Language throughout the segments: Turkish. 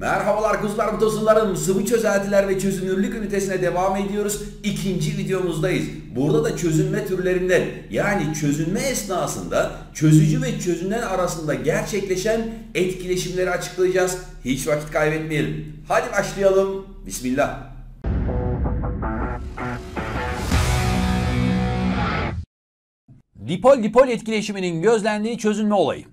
Merhabalar kuzular butosularım sıvı çözeltiler ve çözünürlük ünitesine devam ediyoruz. İkinci videomuzdayız. Burada da çözünme türlerinden yani çözünme esnasında çözücü ve çözünen arasında gerçekleşen etkileşimleri açıklayacağız. Hiç vakit kaybetmeyelim. Hadi başlayalım. Bismillah. Dipol-dipol etkileşiminin gözlendiği çözünme olayı.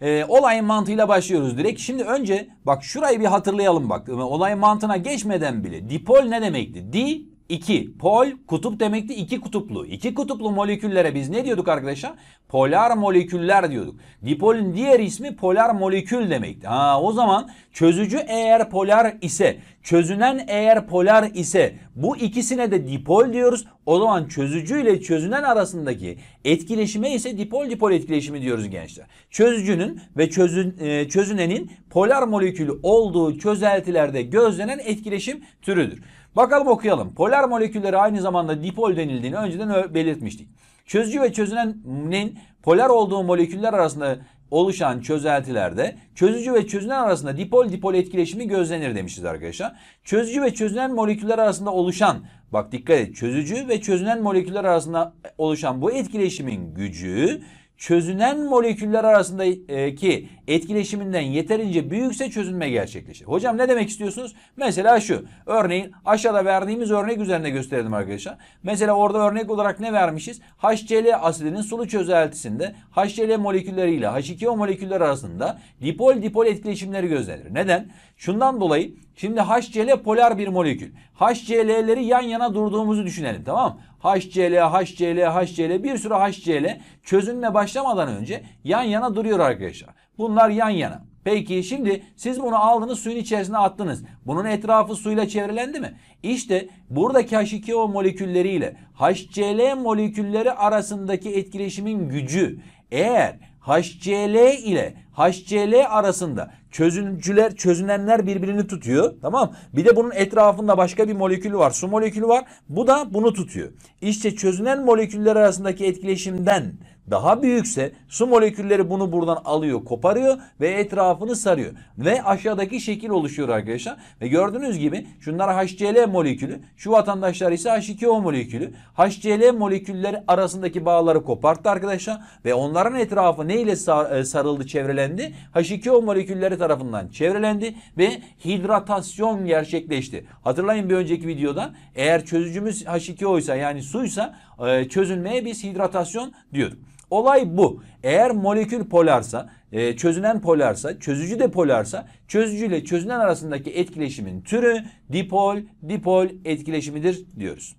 E, ee, olayın mantığıyla başlıyoruz direkt. Şimdi önce bak şurayı bir hatırlayalım bak. Olayın mantığına geçmeden bile dipol ne demekti? Di 2. Pol kutup demekti. iki kutuplu. İki kutuplu moleküllere biz ne diyorduk arkadaşlar? Polar moleküller diyorduk. Dipolün diğer ismi polar molekül demekti. Ha, o zaman çözücü eğer polar ise, çözünen eğer polar ise bu ikisine de dipol diyoruz. O zaman çözücü ile çözünen arasındaki etkileşime ise dipol dipol etkileşimi diyoruz gençler. Çözücünün ve çözün, e, çözünenin polar molekülü olduğu çözeltilerde gözlenen etkileşim türüdür. Bakalım okuyalım. Polar molekülleri aynı zamanda dipol denildiğini önceden belirtmiştik. Çözücü ve çözünenin polar olduğu moleküller arasında oluşan çözeltilerde çözücü ve çözünen arasında dipol dipol etkileşimi gözlenir demişiz arkadaşlar. Çözücü ve çözünen moleküller arasında oluşan bak dikkat et çözücü ve çözünen moleküller arasında oluşan bu etkileşimin gücü çözünen moleküller arasındaki e, etkileşiminden yeterince büyükse çözünme gerçekleşir. Hocam ne demek istiyorsunuz? Mesela şu. Örneğin aşağıda verdiğimiz örnek üzerinde gösterelim arkadaşlar. Mesela orada örnek olarak ne vermişiz? HCl asidinin sulu çözeltisinde HCl molekülleriyle H2O molekülleri arasında dipol dipol etkileşimleri gözlenir. Neden? Şundan dolayı şimdi HCl polar bir molekül. HCl'leri yan yana durduğumuzu düşünelim tamam mı? HCl, HCl, HCl bir sürü HCl çözünme başlamadan önce yan yana duruyor arkadaşlar. Bunlar yan yana. Peki şimdi siz bunu aldınız suyun içerisine attınız. Bunun etrafı suyla çevrelendi mi? İşte buradaki H2O molekülleriyle HCl molekülleri arasındaki etkileşimin gücü eğer HCl ile HCl arasında çözüncüler, çözünenler birbirini tutuyor. Tamam Bir de bunun etrafında başka bir molekül var. Su molekülü var. Bu da bunu tutuyor. İşte çözünen moleküller arasındaki etkileşimden daha büyükse su molekülleri bunu buradan alıyor, koparıyor ve etrafını sarıyor. Ve aşağıdaki şekil oluşuyor arkadaşlar. Ve gördüğünüz gibi şunlar HCl molekülü, şu vatandaşlar ise H2O molekülü. HCl molekülleri arasındaki bağları koparttı arkadaşlar ve onların etrafı neyle e, sarıldı, çevrelendi? H2O molekülleri tarafından çevrelendi ve hidratasyon gerçekleşti. Hatırlayın bir önceki videoda eğer çözücümüz H2O ise yani suysa e, çözülmeye biz hidratasyon diyorduk. Olay bu. Eğer molekül polarsa, e, çözünen polarsa, çözücü de polarsa, çözücü ile çözünen arasındaki etkileşimin türü dipol, dipol etkileşimidir diyoruz.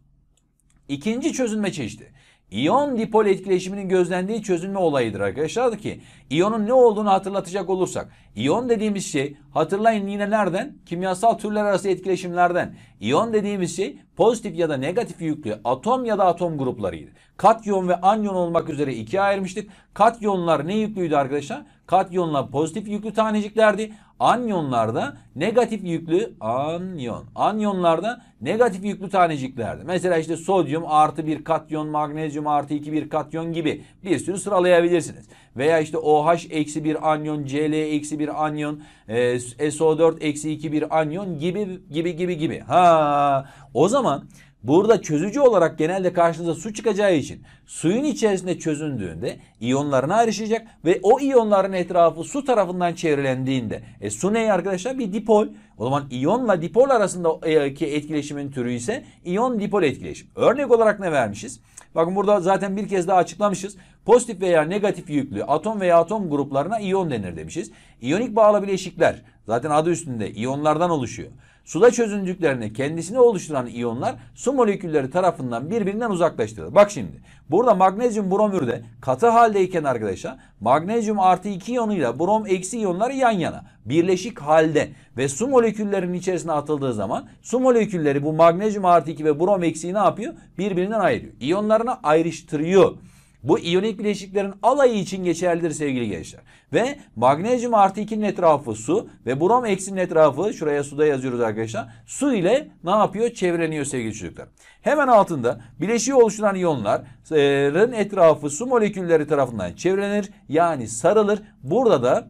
İkinci çözünme çeşidi. İyon dipol etkileşiminin gözlendiği çözünme olayıdır arkadaşlar ki iyonun ne olduğunu hatırlatacak olursak İyon dediğimiz şey hatırlayın yine nereden? Kimyasal türler arası etkileşimlerden. İyon dediğimiz şey pozitif ya da negatif yüklü atom ya da atom gruplarıydı. Katyon ve anyon olmak üzere ikiye ayırmıştık. Katyonlar ne yüklüydü arkadaşlar? Katyonlar pozitif yüklü taneciklerdi. Anyonlarda negatif yüklü anyon. Anyonlarda negatif yüklü taneciklerdi. Mesela işte sodyum artı bir katyon, magnezyum artı iki bir katyon gibi bir sürü sıralayabilirsiniz. Veya işte OH eksi bir anyon, Cl eksi bir anyon, e, SO4 eksi 2 bir anyon gibi gibi gibi gibi. Ha, o zaman Burada çözücü olarak genelde karşınıza su çıkacağı için suyun içerisinde çözündüğünde iyonlarına ayrışacak ve o iyonların etrafı su tarafından çevrelendiğinde e, su ne arkadaşlar? Bir dipol. O zaman iyonla dipol arasındaki e, etkileşimin türü ise iyon dipol etkileşim. Örnek olarak ne vermişiz? Bakın burada zaten bir kez daha açıklamışız. Pozitif veya negatif yüklü atom veya atom gruplarına iyon denir demişiz. İyonik bağlı bileşikler zaten adı üstünde iyonlardan oluşuyor. Suda çözündüklerinde kendisini oluşturan iyonlar su molekülleri tarafından birbirinden uzaklaştırılır. Bak şimdi burada magnezyum bromürde katı haldeyken arkadaşlar magnezyum artı 2 iyonuyla brom eksi iyonları yan yana birleşik halde ve su moleküllerinin içerisine atıldığı zaman su molekülleri bu magnezyum artı 2 ve brom eksiyi ne yapıyor? Birbirinden ayırıyor. İyonlarını ayrıştırıyor. Bu iyonik bileşiklerin alayı için geçerlidir sevgili gençler. Ve magnezyum artı 2'nin etrafı su ve brom eksinin etrafı şuraya suda yazıyoruz arkadaşlar. Su ile ne yapıyor? Çevreleniyor sevgili çocuklar. Hemen altında bileşiği oluşturan iyonların etrafı su molekülleri tarafından çevrelenir. Yani sarılır. Burada da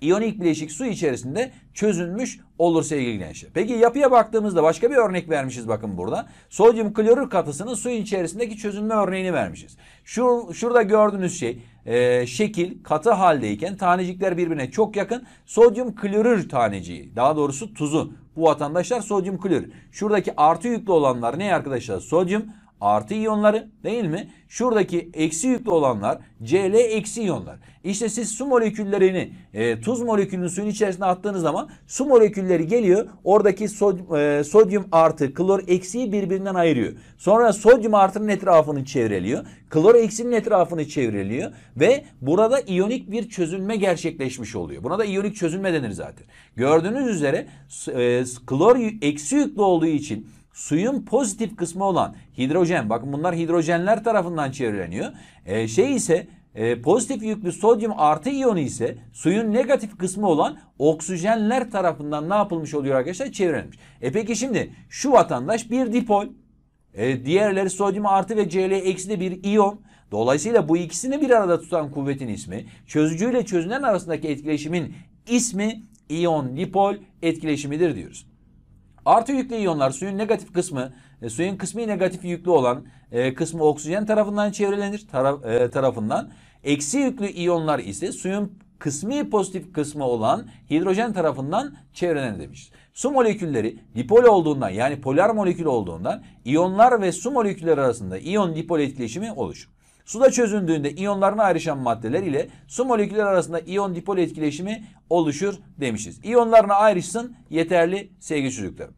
iyonik bileşik su içerisinde çözünmüş olur sevgili gençler. Peki yapıya baktığımızda başka bir örnek vermişiz bakın burada. Sodyum klorür katısının suyun içerisindeki çözünme örneğini vermişiz. Şur, şurada gördüğünüz şey e, şekil katı haldeyken tanecikler birbirine çok yakın. Sodyum klorür taneciği daha doğrusu tuzu bu vatandaşlar sodyum klorür. Şuradaki artı yüklü olanlar ne arkadaşlar? Sodyum artı iyonları değil mi? Şuradaki eksi yüklü olanlar Cl eksi iyonlar. İşte siz su moleküllerini e, tuz molekülünü suyun içerisine attığınız zaman su molekülleri geliyor. Oradaki so, e, sodyum artı klor eksiyi birbirinden ayırıyor. Sonra sodyum artının etrafını çevreliyor. Klor eksinin etrafını çevreliyor. Ve burada iyonik bir çözülme gerçekleşmiş oluyor. Buna da iyonik çözülme denir zaten. Gördüğünüz üzere e, klor eksi yüklü olduğu için suyun pozitif kısmı olan hidrojen bakın bunlar hidrojenler tarafından çevreleniyor. E, şey ise e, pozitif yüklü sodyum artı iyonu ise suyun negatif kısmı olan oksijenler tarafından ne yapılmış oluyor arkadaşlar? Çevrilmiş. E peki şimdi şu vatandaş bir dipol. E, diğerleri sodyum artı ve Cl eksi de bir iyon. Dolayısıyla bu ikisini bir arada tutan kuvvetin ismi, çözücüyle çözünen arasındaki etkileşimin ismi iyon dipol etkileşimidir diyoruz. Artı yüklü iyonlar suyun negatif kısmı, e, suyun kısmi negatif yüklü olan e, kısmı oksijen tarafından çevrelenir taraf, e, tarafından. Eksi yüklü iyonlar ise suyun kısmi pozitif kısmı olan hidrojen tarafından çevrelenir demişiz. Su molekülleri dipol olduğundan yani polar molekül olduğundan iyonlar ve su molekülleri arasında iyon dipol etkileşimi oluşur. Suda çözündüğünde iyonlarına ayrışan maddeler ile su molekülleri arasında iyon dipol etkileşimi oluşur demişiz. İyonlarına ayrışsın yeterli sevgili çocuklarım.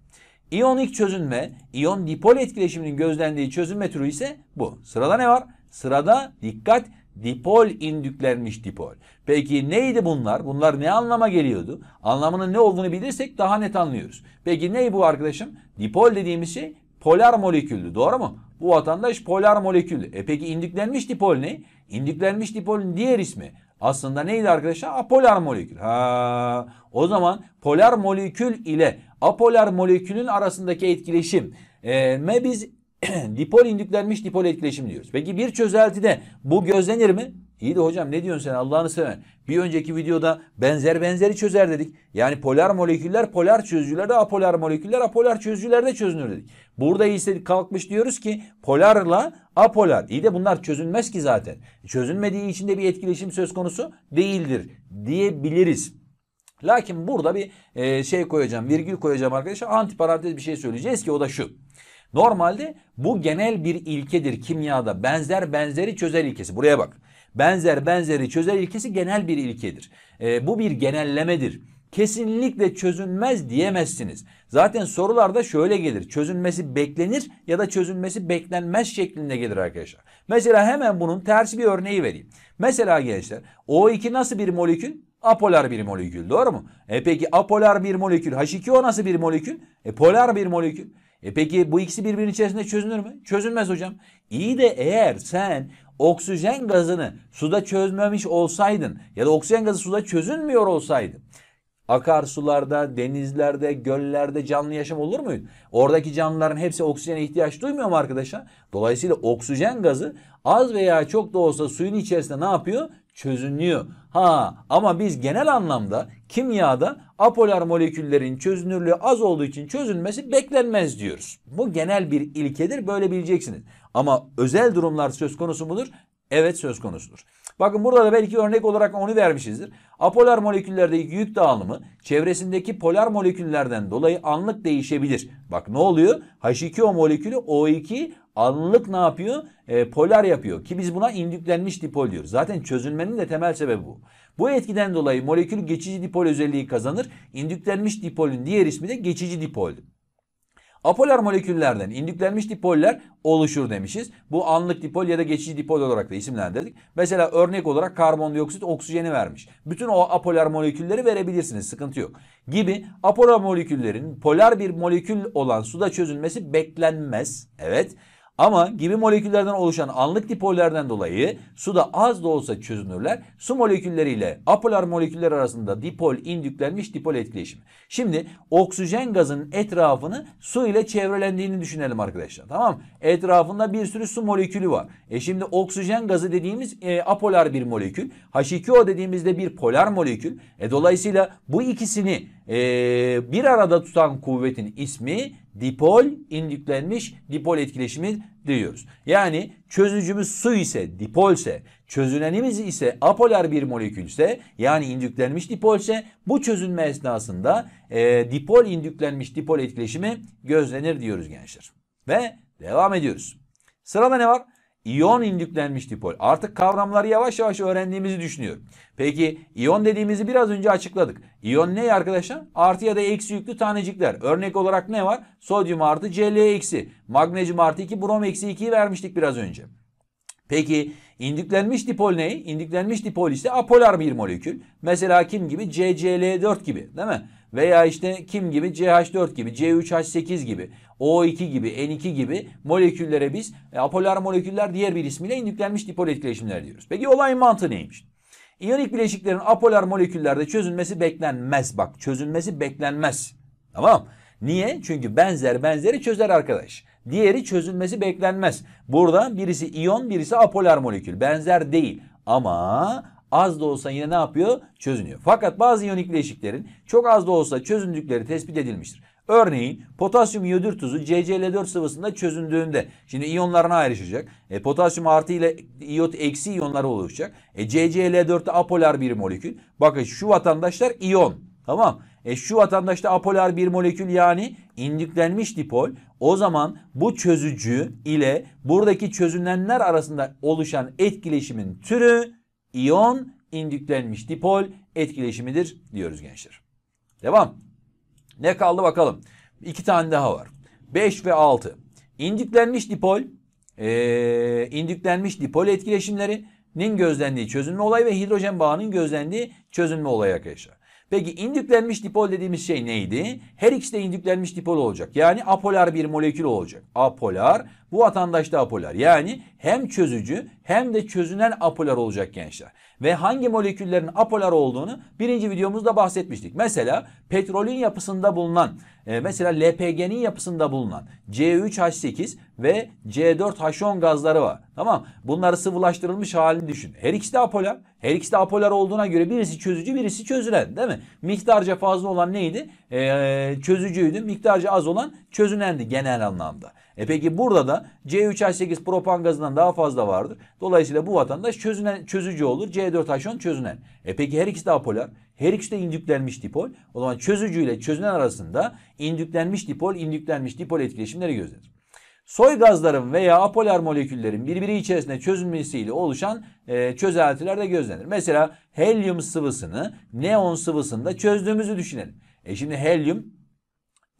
İyonik çözünme, iyon dipol etkileşiminin gözlendiği çözünme türü ise bu. Sırada ne var? Sırada dikkat dipol indüklenmiş dipol. Peki neydi bunlar? Bunlar ne anlama geliyordu? Anlamının ne olduğunu bilirsek daha net anlıyoruz. Peki ney bu arkadaşım? Dipol dediğimiz şey polar moleküldü. Doğru mu? Bu vatandaş polar molekül. E peki indüklenmiş dipol ne? İndüklenmiş dipolün diğer ismi aslında neydi arkadaşlar? Apolar molekül. Ha, o zaman polar molekül ile apolar molekülün arasındaki etkileşim e, me biz dipol indüklenmiş dipol etkileşim diyoruz. Peki bir çözeltide bu gözlenir mi? İyi de hocam ne diyorsun sen Allah'ını seven. Bir önceki videoda benzer benzeri çözer dedik. Yani polar moleküller polar çözücülerde apolar moleküller apolar çözücülerde çözünür dedik. Burada ise kalkmış diyoruz ki polarla apolar. İyi de bunlar çözünmez ki zaten. Çözünmediği için de bir etkileşim söz konusu değildir diyebiliriz. Lakin burada bir e, şey koyacağım virgül koyacağım arkadaşlar antiparantez bir şey söyleyeceğiz ki o da şu. Normalde bu genel bir ilkedir kimyada. Benzer benzeri çözer ilkesi. Buraya bak. Benzer benzeri çözer ilkesi genel bir ilkedir. E, bu bir genellemedir. Kesinlikle çözünmez diyemezsiniz. Zaten sorularda şöyle gelir. Çözünmesi beklenir ya da çözünmesi beklenmez şeklinde gelir arkadaşlar. Mesela hemen bunun tersi bir örneği vereyim. Mesela gençler O2 nasıl bir molekül? apolar bir molekül doğru mu? E peki apolar bir molekül H2O nasıl bir molekül? E polar bir molekül. E peki bu ikisi birbirinin içerisinde çözünür mü? Çözülmez hocam. İyi de eğer sen oksijen gazını suda çözmemiş olsaydın ya da oksijen gazı suda çözünmüyor olsaydı akarsularda, denizlerde, göllerde canlı yaşam olur muydu? Oradaki canlıların hepsi oksijene ihtiyaç duymuyor mu arkadaşlar? Dolayısıyla oksijen gazı az veya çok da olsa suyun içerisinde ne yapıyor? çözünüyor. Ha ama biz genel anlamda kimyada apolar moleküllerin çözünürlüğü az olduğu için çözünmesi beklenmez diyoruz. Bu genel bir ilkedir böyle bileceksiniz. Ama özel durumlar söz konusu mudur? Evet söz konusudur. Bakın burada da belki örnek olarak onu vermişizdir. Apolar moleküllerdeki yük dağılımı çevresindeki polar moleküllerden dolayı anlık değişebilir. Bak ne oluyor? H2O molekülü O2 Anlık ne yapıyor? E, polar yapıyor ki biz buna indüklenmiş dipol diyoruz. Zaten çözülmenin de temel sebebi bu. Bu etkiden dolayı molekül geçici dipol özelliği kazanır. İndüklenmiş dipolün diğer ismi de geçici dipoldür. Apolar moleküllerden indüklenmiş dipoller oluşur demişiz. Bu anlık dipol ya da geçici dipol olarak da isimlendirdik. Mesela örnek olarak karbondioksit oksijeni vermiş. Bütün o apolar molekülleri verebilirsiniz sıkıntı yok. Gibi apolar moleküllerin polar bir molekül olan suda çözülmesi beklenmez. Evet ama gibi moleküllerden oluşan anlık dipollerden dolayı suda az da olsa çözünürler. Su molekülleriyle apolar moleküller arasında dipol indüklenmiş dipol etkileşimi. Şimdi oksijen gazının etrafını su ile çevrelendiğini düşünelim arkadaşlar. Tamam Etrafında bir sürü su molekülü var. E şimdi oksijen gazı dediğimiz e, apolar bir molekül. H2O dediğimizde bir polar molekül. E dolayısıyla bu ikisini e, bir arada tutan kuvvetin ismi dipol indüklenmiş dipol etkileşimi diyoruz. Yani çözücümüz su ise dipolse, çözünenimiz ise apolar bir molekülse yani indüklenmiş dipolse bu çözünme esnasında e, dipol indüklenmiş dipol etkileşimi gözlenir diyoruz gençler. Ve devam ediyoruz. Sırada ne var? İyon indüklenmiş dipol. Artık kavramları yavaş yavaş öğrendiğimizi düşünüyorum. Peki iyon dediğimizi biraz önce açıkladık. İyon ne arkadaşlar? Artı ya da eksi yüklü tanecikler. Örnek olarak ne var? Sodyum artı Cl eksi. Magnezyum artı 2 brom eksi 2'yi vermiştik biraz önce. Peki indüklenmiş dipol ne? İndüklenmiş dipol ise apolar bir molekül. Mesela kim gibi? CCl4 gibi değil mi? Veya işte kim gibi CH4 gibi, C3H8 gibi, O2 gibi, N2 gibi moleküllere biz e, apolar moleküller diğer bir ismiyle indüklenmiş dipol etkileşimler diyoruz. Peki olayın mantığı neymiş? İyonik bileşiklerin apolar moleküllerde çözülmesi beklenmez. Bak çözülmesi beklenmez. Tamam Niye? Çünkü benzer benzeri çözer arkadaş. Diğeri çözülmesi beklenmez. Burada birisi iyon birisi apolar molekül. Benzer değil. Ama az da olsa yine ne yapıyor? Çözünüyor. Fakat bazı iyonik bileşiklerin çok az da olsa çözündükleri tespit edilmiştir. Örneğin potasyum iyodür tuzu CCl4 sıvısında çözündüğünde şimdi iyonlarına ayrışacak. E, potasyum artı ile iot eksi iyonları oluşacak. E, CCl4'te apolar bir molekül. Bakın şu vatandaşlar iyon. Tamam. E şu vatandaşta apolar bir molekül yani indüklenmiş dipol. O zaman bu çözücü ile buradaki çözünenler arasında oluşan etkileşimin türü iyon indüklenmiş dipol etkileşimidir diyoruz gençler. Devam. Ne kaldı bakalım. İki tane daha var. 5 ve 6. İndüklenmiş dipol, ee, indüklenmiş dipol etkileşimlerinin gözlendiği çözünme olayı ve hidrojen bağının gözlendiği çözünme olayı arkadaşlar. Peki indüklenmiş dipol dediğimiz şey neydi? Her ikisi de indüklenmiş dipol olacak. Yani apolar bir molekül olacak. Apolar, bu vatandaş da apolar. Yani hem çözücü hem de çözünen apolar olacak gençler. Ve hangi moleküllerin apolar olduğunu birinci videomuzda bahsetmiştik. Mesela petrolün yapısında bulunan, e, mesela LPG'nin yapısında bulunan C3H8 ve C4H10 gazları var. Tamam Bunları sıvılaştırılmış halini düşün. Her ikisi de apolar. Her ikisi de apolar olduğuna göre birisi çözücü birisi çözülen değil mi? Miktarca fazla olan neydi? Ee, çözücüydü. Miktarca az olan çözünendi genel anlamda. E peki burada da C3H8 propan gazından daha fazla vardır. Dolayısıyla bu vatandaş çözünen, çözücü olur. C4H10 çözünen. E peki her ikisi de apolar. Her ikisi de indüklenmiş dipol. O zaman çözücü ile çözünen arasında indüklenmiş dipol, indüklenmiş dipol etkileşimleri gözlerim. Soy gazların veya apolar moleküllerin birbiri içerisinde çözülmesiyle oluşan e, çözeltiler de gözlenir. Mesela helyum sıvısını neon sıvısında çözdüğümüzü düşünelim. E şimdi helyum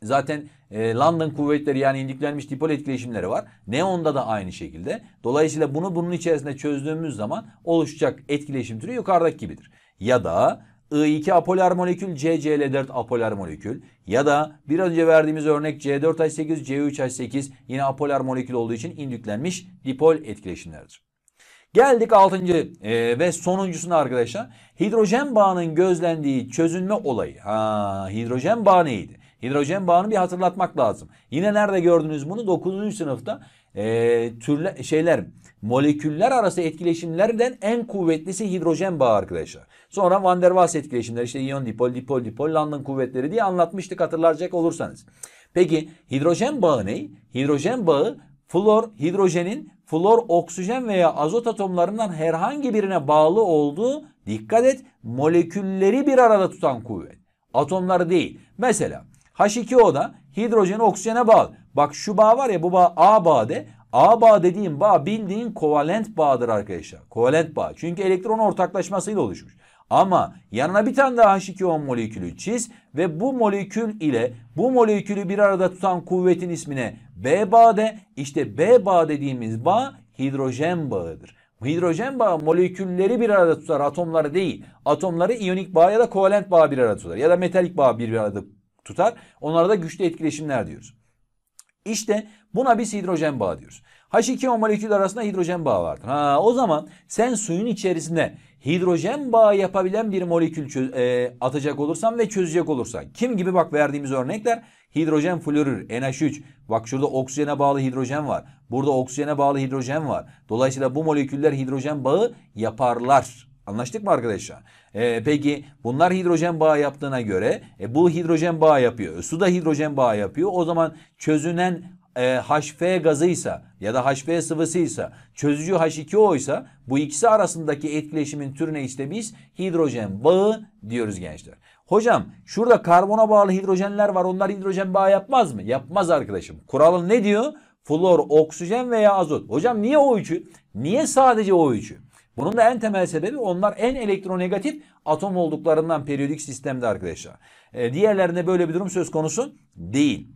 zaten e, London kuvvetleri yani indiklenmiş dipol etkileşimleri var. Neon'da da aynı şekilde. Dolayısıyla bunu bunun içerisinde çözdüğümüz zaman oluşacak etkileşim türü yukarıdaki gibidir. Ya da I2 apolar molekül, CCl4 apolar molekül ya da bir önce verdiğimiz örnek C4H8, C3H8 yine apolar molekül olduğu için indüklenmiş dipol etkileşimlerdir. Geldik altıncı e, ve sonuncusuna arkadaşlar. Hidrojen bağının gözlendiği çözünme olayı. Ha, hidrojen bağı neydi? Hidrojen bağını bir hatırlatmak lazım. Yine nerede gördünüz bunu? 9. sınıfta e, türle, şeyler moleküller arası etkileşimlerden en kuvvetlisi hidrojen bağı arkadaşlar. Sonra Van der Waals etkileşimleri işte iyon dipol, dipol, dipol, London kuvvetleri diye anlatmıştık hatırlayacak olursanız. Peki hidrojen bağı ne? Hidrojen bağı flor hidrojenin flor oksijen veya azot atomlarından herhangi birine bağlı olduğu dikkat et molekülleri bir arada tutan kuvvet. Atomları değil. Mesela H2O'da hidrojen oksijene bağlı. Bak şu bağ var ya bu bağ A bağı de A bağ dediğim bağ bildiğin kovalent bağdır arkadaşlar. Kovalent bağ. Çünkü elektron ortaklaşmasıyla oluşmuş. Ama yanına bir tane daha H2O molekülü çiz ve bu molekül ile bu molekülü bir arada tutan kuvvetin ismine B bağ de. İşte B bağ dediğimiz bağ hidrojen bağıdır. Hidrojen bağı molekülleri bir arada tutar, atomları değil. Atomları iyonik bağ ya da kovalent bağ bir arada tutar ya da metalik bağ bir arada tutar. Onlara da güçlü etkileşimler diyoruz. İşte Buna biz hidrojen bağı diyoruz. H2O molekül arasında hidrojen bağı vardır. Ha, o zaman sen suyun içerisinde hidrojen bağı yapabilen bir molekül e, atacak olursan ve çözecek olursan. Kim gibi bak verdiğimiz örnekler hidrojen florür NH3. Bak şurada oksijene bağlı hidrojen var. Burada oksijene bağlı hidrojen var. Dolayısıyla bu moleküller hidrojen bağı yaparlar. Anlaştık mı arkadaşlar? Ee, peki bunlar hidrojen bağı yaptığına göre e, bu hidrojen bağı yapıyor. Su da hidrojen bağı yapıyor. O zaman çözünen e, HF gazıysa ya da HF sıvısıysa çözücü H2O ise bu ikisi arasındaki etkileşimin türüne işte biz hidrojen bağı diyoruz gençler. Hocam şurada karbona bağlı hidrojenler var onlar hidrojen bağı yapmaz mı? Yapmaz arkadaşım. Kuralın ne diyor? Flor, oksijen veya azot. Hocam niye o üçü? Niye sadece o üçü? Bunun da en temel sebebi onlar en elektronegatif atom olduklarından periyodik sistemde arkadaşlar. E, diğerlerinde böyle bir durum söz konusu değil.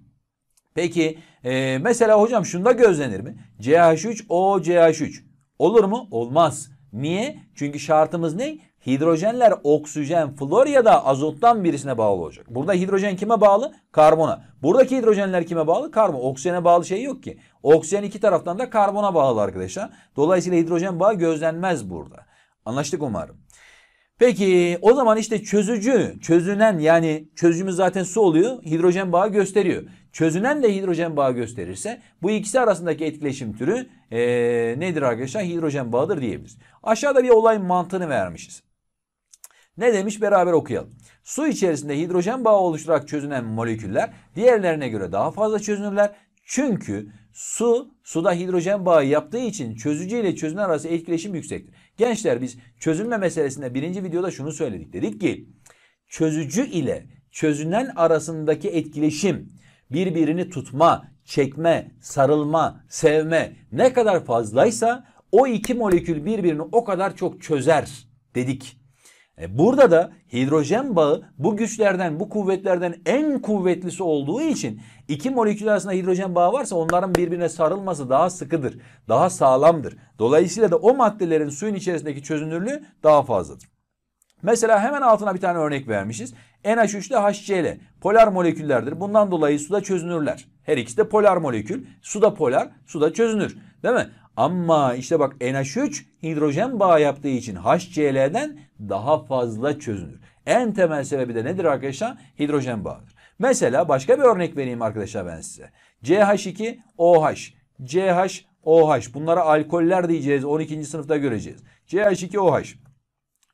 Peki ee, mesela hocam şunda gözlenir mi? CH3, O CH3. Olur mu? Olmaz. Niye? Çünkü şartımız ne? Hidrojenler oksijen, flor ya da azottan birisine bağlı olacak. Burada hidrojen kime bağlı? Karbona. Buradaki hidrojenler kime bağlı? Karbon. Oksijene bağlı şey yok ki. Oksijen iki taraftan da karbona bağlı arkadaşlar. Dolayısıyla hidrojen bağı gözlenmez burada. Anlaştık umarım. Peki o zaman işte çözücü, çözünen yani çözücümüz zaten su oluyor. Hidrojen bağı gösteriyor çözünenle hidrojen bağı gösterirse bu ikisi arasındaki etkileşim türü e, nedir arkadaşlar? Hidrojen bağıdır diyebiliriz. Aşağıda bir olay mantığını vermişiz. Ne demiş beraber okuyalım. Su içerisinde hidrojen bağı oluşturarak çözünen moleküller diğerlerine göre daha fazla çözünürler. Çünkü su suda hidrojen bağı yaptığı için çözücü ile çözünen arası etkileşim yüksektir. Gençler biz çözünme meselesinde birinci videoda şunu söyledik. Dedik ki çözücü ile çözünen arasındaki etkileşim birbirini tutma, çekme, sarılma, sevme ne kadar fazlaysa o iki molekül birbirini o kadar çok çözer dedik. E, burada da hidrojen bağı bu güçlerden, bu kuvvetlerden en kuvvetlisi olduğu için iki molekül arasında hidrojen bağı varsa onların birbirine sarılması daha sıkıdır, daha sağlamdır. Dolayısıyla da o maddelerin suyun içerisindeki çözünürlüğü daha fazladır. Mesela hemen altına bir tane örnek vermişiz. NH3 ile HCl polar moleküllerdir. Bundan dolayı suda çözünürler. Her ikisi de polar molekül. Suda polar, suda çözünür. Değil mi? Ama işte bak NH3 hidrojen bağı yaptığı için HCl'den daha fazla çözünür. En temel sebebi de nedir arkadaşlar? Hidrojen bağıdır. Mesela başka bir örnek vereyim arkadaşlar ben size. CH2OH, CHOH bunlara alkoller diyeceğiz 12. sınıfta göreceğiz. CH2OH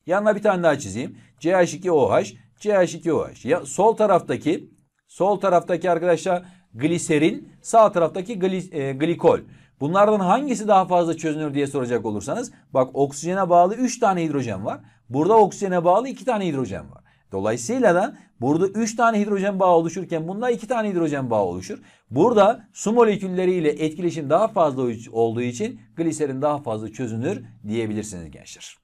Yanına bir tane daha çizeyim. CH2OH, CH2OH. Ya, sol taraftaki sol taraftaki arkadaşlar gliserin, sağ taraftaki gli, e, glikol. Bunlardan hangisi daha fazla çözünür diye soracak olursanız bak oksijene bağlı 3 tane hidrojen var. Burada oksijene bağlı 2 tane hidrojen var. Dolayısıyla da burada 3 tane hidrojen bağı oluşurken bunda 2 tane hidrojen bağı oluşur. Burada su molekülleriyle etkileşim daha fazla olduğu için gliserin daha fazla çözünür diyebilirsiniz gençler.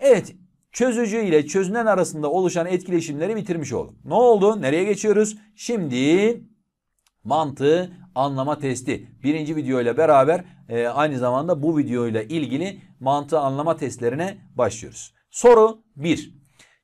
Evet çözücü ile çözünen arasında oluşan etkileşimleri bitirmiş olduk. Ne oldu? Nereye geçiyoruz? Şimdi mantığı anlama testi. Birinci videoyla beraber e, aynı zamanda bu videoyla ilgili mantığı anlama testlerine başlıyoruz. Soru 1.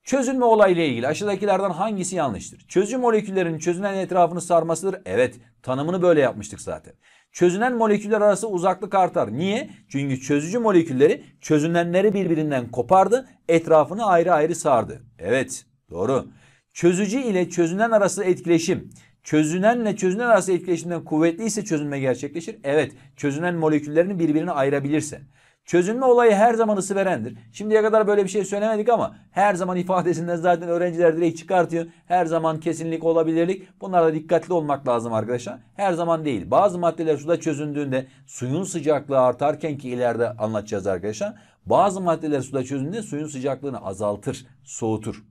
Çözünme olayıyla ilgili aşağıdakilerden hangisi yanlıştır? Çözüm moleküllerinin çözünen etrafını sarmasıdır. Evet tanımını böyle yapmıştık zaten çözünen moleküller arası uzaklık artar. Niye? Çünkü çözücü molekülleri çözünenleri birbirinden kopardı, etrafını ayrı ayrı sardı. Evet, doğru. Çözücü ile çözünen arası etkileşim. Çözünenle çözünen arası etkileşimden kuvvetliyse çözünme gerçekleşir. Evet, çözünen moleküllerini birbirine ayırabilirse. Çözünme olayı her zaman ısı verendir. Şimdiye kadar böyle bir şey söylemedik ama her zaman ifadesinden zaten öğrenciler direkt çıkartıyor. Her zaman kesinlik olabilirlik. Bunlara dikkatli olmak lazım arkadaşlar. Her zaman değil. Bazı maddeler suda çözündüğünde suyun sıcaklığı artarken ki ileride anlatacağız arkadaşlar. Bazı maddeler suda çözündüğünde suyun sıcaklığını azaltır, soğutur.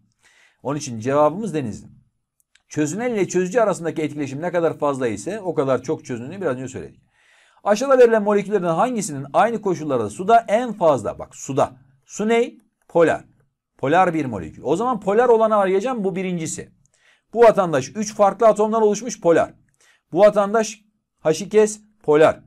Onun için cevabımız denizli. Çözünen ile çözücü arasındaki etkileşim ne kadar fazla ise o kadar çok çözünürlüğü biraz önce söyledik. Aşağıda verilen moleküllerin hangisinin aynı koşullarda suda en fazla bak suda. Su ney? Polar. Polar bir molekül. O zaman polar olana arayacağım bu birincisi. Bu vatandaş 3 farklı atomdan oluşmuş polar. Bu vatandaş haşikes polar.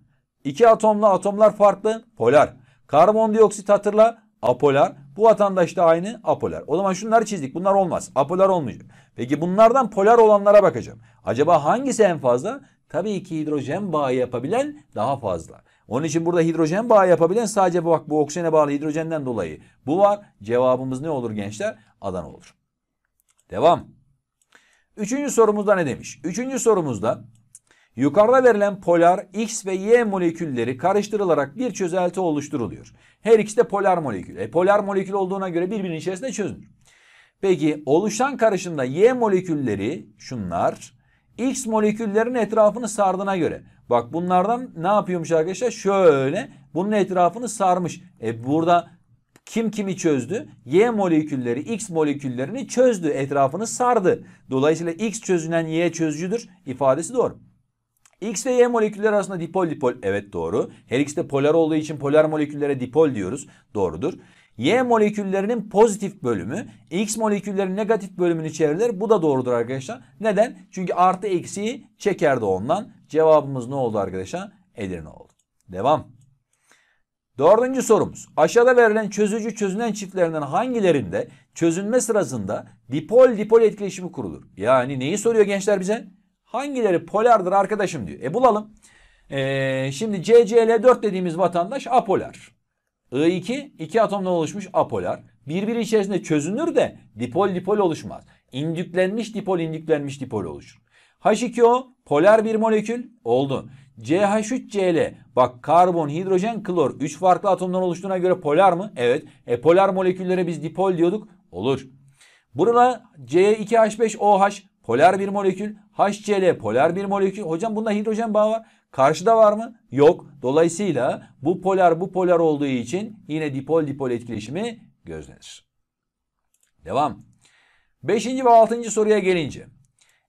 2 atomlu atomlar farklı polar. Karbondioksit hatırla apolar. Bu vatandaş da aynı apolar. O zaman şunları çizdik. Bunlar olmaz. Apolar olmayacak. Peki bunlardan polar olanlara bakacağım. Acaba hangisi en fazla? Tabii ki hidrojen bağı yapabilen daha fazla. Onun için burada hidrojen bağı yapabilen sadece bak bu oksijene bağlı hidrojenden dolayı. Bu var. Cevabımız ne olur gençler? Adan olur. Devam. Üçüncü sorumuzda ne demiş? Üçüncü sorumuzda yukarıda verilen polar X ve Y molekülleri karıştırılarak bir çözelti oluşturuluyor. Her ikisi de polar molekül. E, polar molekül olduğuna göre birbirinin içerisinde çözünür. Peki oluşan karışımda Y molekülleri şunlar X moleküllerin etrafını sardığına göre. Bak bunlardan ne yapıyormuş arkadaşlar? Şöyle bunun etrafını sarmış. E burada kim kimi çözdü? Y molekülleri X moleküllerini çözdü. Etrafını sardı. Dolayısıyla X çözünen Y çözücüdür. ifadesi doğru. X ve Y molekülleri arasında dipol dipol evet doğru. Her ikisi de polar olduğu için polar moleküllere dipol diyoruz. Doğrudur. Y moleküllerinin pozitif bölümü X moleküllerinin negatif bölümünü çevrilir. Bu da doğrudur arkadaşlar. Neden? Çünkü artı eksiği çekerdi ondan. Cevabımız ne oldu arkadaşlar? Edirne oldu. Devam. Dördüncü sorumuz. Aşağıda verilen çözücü çözünen çiftlerinden hangilerinde çözünme sırasında dipol dipol etkileşimi kurulur? Yani neyi soruyor gençler bize? Hangileri polardır arkadaşım diyor. E bulalım. Ee, şimdi CCL4 dediğimiz vatandaş apolar. I2 iki atomdan oluşmuş apolar. Birbiri içerisinde çözünür de dipol dipol oluşmaz. İndüklenmiş dipol indüklenmiş dipol oluşur. H2O polar bir molekül oldu. CH3Cl bak karbon, hidrojen, klor 3 farklı atomdan oluştuğuna göre polar mı? Evet. E polar moleküllere biz dipol diyorduk. Olur. Burada C2H5OH polar bir molekül. HCl polar bir molekül. Hocam bunda hidrojen bağı var. Karşıda var mı? Yok. Dolayısıyla bu polar bu polar olduğu için yine dipol dipol etkileşimi gözlenir. Devam. Beşinci ve altıncı soruya gelince.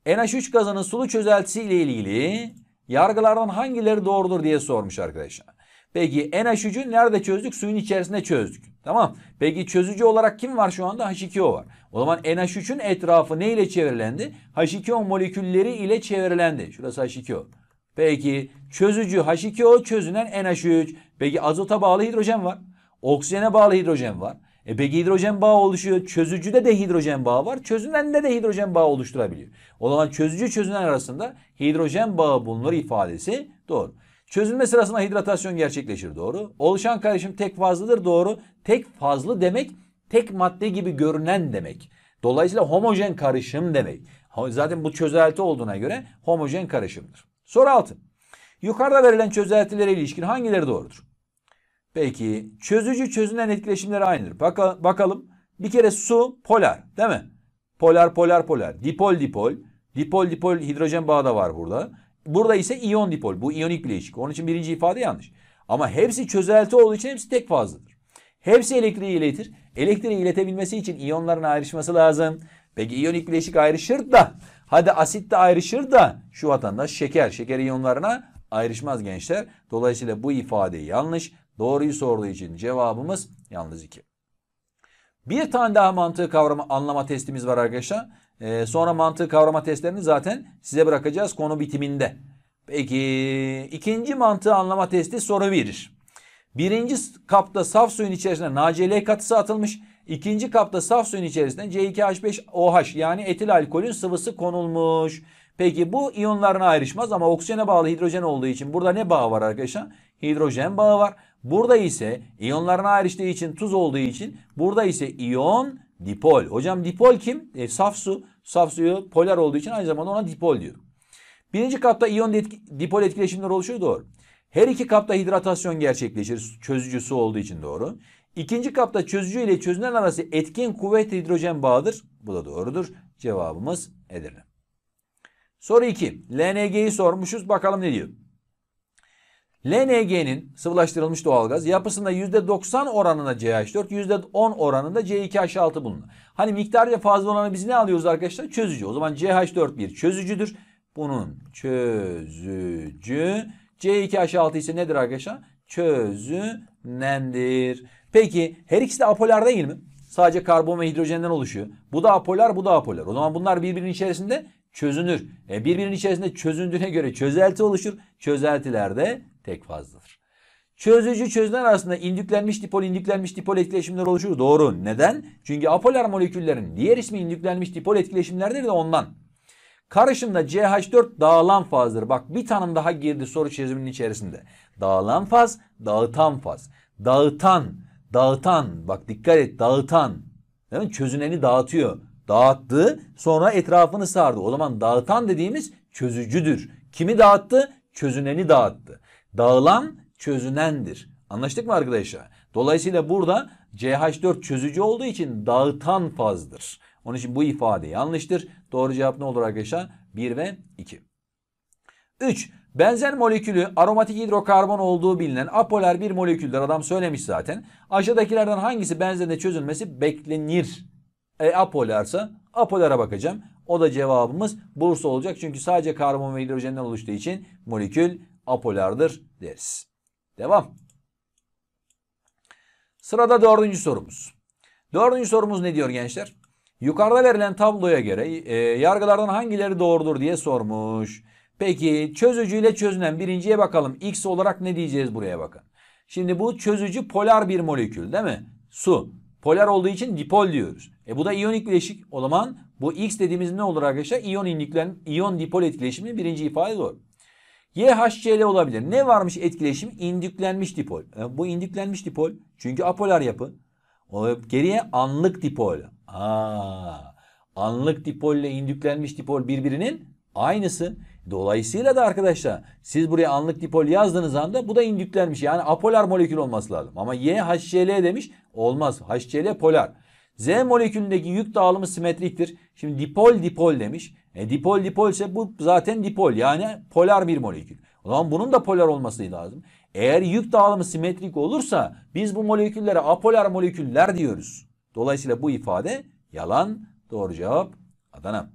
NH3 gazının sulu çözeltisi ile ilgili yargılardan hangileri doğrudur diye sormuş arkadaşlar. Peki NH3'ü nerede çözdük? Suyun içerisinde çözdük. Tamam. Peki çözücü olarak kim var şu anda? H2O var. O zaman NH3'ün etrafı ne ile çevrilendi? H2O molekülleri ile çevrilendi. Şurası H2O. Peki çözücü H2O çözünen NH3. Peki azota bağlı hidrojen var. Oksijene bağlı hidrojen var. E peki hidrojen bağı oluşuyor. Çözücüde de hidrojen bağı var. Çözünende de hidrojen bağı oluşturabiliyor. O zaman çözücü çözünen arasında hidrojen bağı bulunur ifadesi doğru. Çözülme sırasında hidratasyon gerçekleşir doğru. Oluşan karışım tek fazlıdır doğru. Tek fazlı demek tek madde gibi görünen demek. Dolayısıyla homojen karışım demek. Zaten bu çözelti olduğuna göre homojen karışımdır. Soru 6. Yukarıda verilen çözeltilere ilişkin hangileri doğrudur? Peki çözücü çözünen etkileşimleri aynıdır. Baka, bakalım bir kere su polar değil mi? Polar polar polar. Dipol dipol. Dipol dipol hidrojen bağı da var burada. Burada ise iyon dipol. Bu iyonik bileşik. Onun için birinci ifade yanlış. Ama hepsi çözelti olduğu için hepsi tek fazladır. Hepsi elektriği iletir. Elektriği iletebilmesi için iyonların ayrışması lazım. Peki iyonik bileşik ayrışır da Hadi asit de ayrışır da şu vatandaş şeker, şeker iyonlarına ayrışmaz gençler. Dolayısıyla bu ifade yanlış. Doğruyu sorduğu için cevabımız yalnız 2. Bir tane daha mantığı kavrama anlama testimiz var arkadaşlar. Ee, sonra mantığı kavrama testlerini zaten size bırakacağız konu bitiminde. Peki ikinci mantığı anlama testi soru verir. Birinci kapta saf suyun içerisine NaCl katısı atılmış. İkinci kapta saf suyun içerisine C2H5OH yani etil alkolün sıvısı konulmuş. Peki bu iyonlarına ayrışmaz ama oksijene bağlı hidrojen olduğu için burada ne bağ var arkadaşlar? Hidrojen bağı var. Burada ise iyonlarına ayrıştığı için tuz olduğu için burada ise iyon dipol. Hocam dipol kim? E, saf su. Saf suyu polar olduğu için aynı zamanda ona dipol diyor. Birinci kapta iyon dipol etkileşimleri oluşuyor doğru. Her iki kapta hidratasyon gerçekleşir çözücüsü olduğu için doğru. İkinci kapta çözücü ile çözünen arası etkin kuvvet hidrojen bağıdır. Bu da doğrudur. Cevabımız Edirne. Soru 2. LNG'yi sormuşuz. Bakalım ne diyor? LNG'nin sıvılaştırılmış doğalgaz yapısında %90 oranında CH4, %10 oranında C2H6 bulunur. Hani miktarca fazla olanı biz ne alıyoruz arkadaşlar? Çözücü. O zaman CH4 bir çözücüdür. Bunun çözücü C2H6 ise nedir arkadaşlar? Çözünendir. Peki her ikisi de apolar değil mi? Sadece karbon ve hidrojenden oluşuyor. Bu da apolar, bu da apolar. O zaman bunlar birbirinin içerisinde çözünür. E, birbirinin içerisinde çözündüğüne göre çözelti oluşur. Çözeltiler de tek fazladır. Çözücü çözünen arasında indüklenmiş dipol indüklenmiş dipol etkileşimler oluşur. Doğru. Neden? Çünkü apolar moleküllerin diğer ismi indüklenmiş dipol etkileşimlerdir de ondan. Karışımda CH4 dağılan fazdır. Bak bir tanım daha girdi soru çözümünün içerisinde. Dağılan faz, dağıtan faz. Dağıtan, dağıtan. Bak dikkat et dağıtan. Değil mi? Çözüneni dağıtıyor. Dağıttı sonra etrafını sardı. O zaman dağıtan dediğimiz çözücüdür. Kimi dağıttı? Çözüneni dağıttı. Dağılan çözünendir. Anlaştık mı arkadaşlar? Dolayısıyla burada CH4 çözücü olduğu için dağıtan fazdır. Onun için bu ifade yanlıştır. Doğru cevap ne olur arkadaşlar? 1 ve 2. 3. Benzer molekülü aromatik hidrokarbon olduğu bilinen apolar bir moleküldür. Adam söylemiş zaten. Aşağıdakilerden hangisi benzerinde çözülmesi beklenir? E apolarsa apolara bakacağım. O da cevabımız Bursa olacak. Çünkü sadece karbon ve hidrojenden oluştuğu için molekül apolardır deriz. Devam. Sırada dördüncü sorumuz. Dördüncü sorumuz ne diyor gençler? Yukarıda verilen tabloya göre e, yargılardan hangileri doğrudur diye sormuş. Peki çözücüyle çözünen birinciye bakalım. X olarak ne diyeceğiz buraya bakın. Şimdi bu çözücü polar bir molekül değil mi? Su. Polar olduğu için dipol diyoruz. E bu da iyonik bileşik O zaman bu X dediğimiz ne olur arkadaşlar? İyon, indiklen, iyon dipol etkileşimi birinci ifade doğru. YHCl olabilir. Ne varmış etkileşim? İndüklenmiş dipol. E bu indüklenmiş dipol. Çünkü apolar yapı. O geriye anlık dipol. Aa, anlık dipol ile indüklenmiş dipol birbirinin aynısı. Dolayısıyla da arkadaşlar siz buraya anlık dipol yazdığınız anda bu da indüklenmiş. Yani apolar molekül olması lazım. Ama Y HCl demiş olmaz. HCl polar. Z molekülündeki yük dağılımı simetriktir. Şimdi dipol dipol demiş. E, dipol dipol ise bu zaten dipol yani polar bir molekül. O zaman bunun da polar olması lazım. Eğer yük dağılımı simetrik olursa biz bu moleküllere apolar moleküller diyoruz. Dolayısıyla bu ifade yalan. Doğru cevap Adana.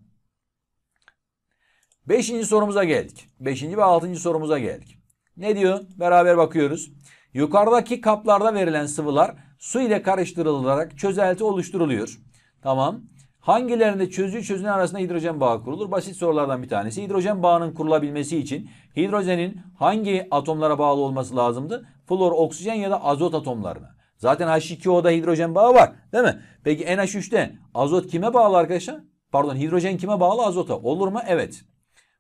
Beşinci sorumuza geldik. Beşinci ve altıncı sorumuza geldik. Ne diyor? Beraber bakıyoruz. Yukarıdaki kaplarda verilen sıvılar su ile karıştırılarak çözelti oluşturuluyor. Tamam. Hangilerinde çözücü çözüne arasında hidrojen bağı kurulur? Basit sorulardan bir tanesi. Hidrojen bağının kurulabilmesi için hidrojenin hangi atomlara bağlı olması lazımdı? Flor, oksijen ya da azot atomlarına. Zaten H2O'da hidrojen bağı var değil mi? Peki NH3'te azot kime bağlı arkadaşlar? Pardon hidrojen kime bağlı? Azota. Olur mu? Evet.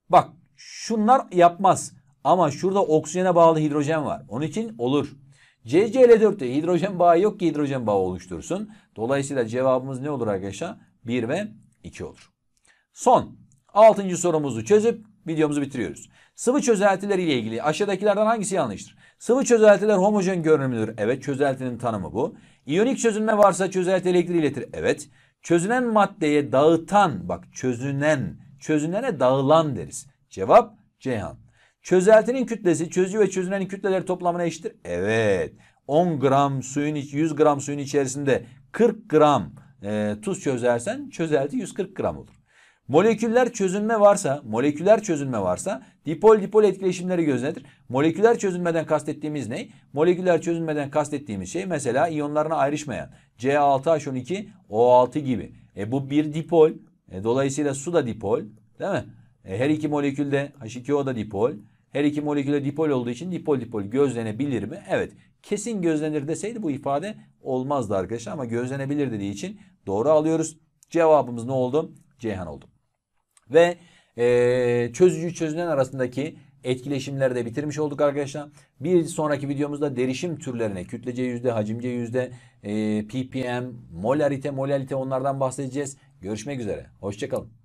Bak şunlar yapmaz. Ama şurada oksijene bağlı hidrojen var. Onun için olur. CCl4'te hidrojen bağı yok ki hidrojen bağı oluştursun. Dolayısıyla cevabımız ne olur arkadaşlar? 1 ve 2 olur. Son 6. sorumuzu çözüp videomuzu bitiriyoruz. Sıvı çözeltileri ile ilgili aşağıdakilerden hangisi yanlıştır? Sıvı çözeltiler homojen görünümlüdür. Evet çözeltinin tanımı bu. İyonik çözünme varsa çözelti elektriği iletir. Evet. Çözünen maddeye dağıtan bak çözünen çözünene dağılan deriz. Cevap Ceyhan. Çözeltinin kütlesi çözücü ve çözünenin kütleleri toplamına eşittir. Evet. 10 gram suyun 100 gram suyun içerisinde 40 gram e, tuz çözersen çözelti 140 gram olur. Moleküller çözünme varsa, moleküller çözünme varsa dipol dipol etkileşimleri gözlenir. Moleküller çözünmeden kastettiğimiz ne? Moleküller çözünmeden kastettiğimiz şey mesela iyonlarına ayrışmayan C6H12, O6 gibi. E bu bir dipol. E dolayısıyla su da dipol, değil mi? E her iki molekülde H2O da dipol. Her iki molekülde dipol olduğu için dipol dipol gözlenebilir mi? Evet. Kesin gözlenir deseydi bu ifade olmazdı arkadaşlar ama gözlenebilir dediği için doğru alıyoruz. Cevabımız ne oldu? Ceyhan oldu ve e, çözücü çözünen arasındaki etkileşimleri de bitirmiş olduk arkadaşlar. Bir sonraki videomuzda derişim türlerine kütlece yüzde, hacimce yüzde, e, ppm, molarite, molalite onlardan bahsedeceğiz. Görüşmek üzere. Hoşçakalın.